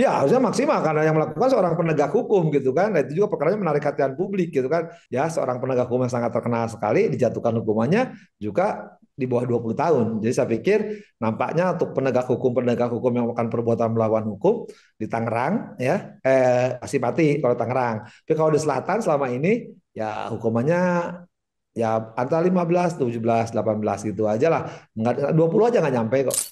Ya harusnya maksimal karena yang melakukan seorang penegak hukum gitu kan. Nah, itu juga perkaranya menarik hatian publik gitu kan. Ya seorang penegak hukum yang sangat terkenal sekali dijatuhkan hukumannya juga di bawah 20 tahun. Jadi saya pikir nampaknya untuk penegak hukum-penegak hukum yang melakukan perbuatan melawan hukum di Tangerang ya eh asipati kalau Tangerang. Tapi kalau di selatan selama ini ya hukumannya ya antara 15, 17, 18 gitu aja lah. Enggak 20 aja nggak nyampe kok.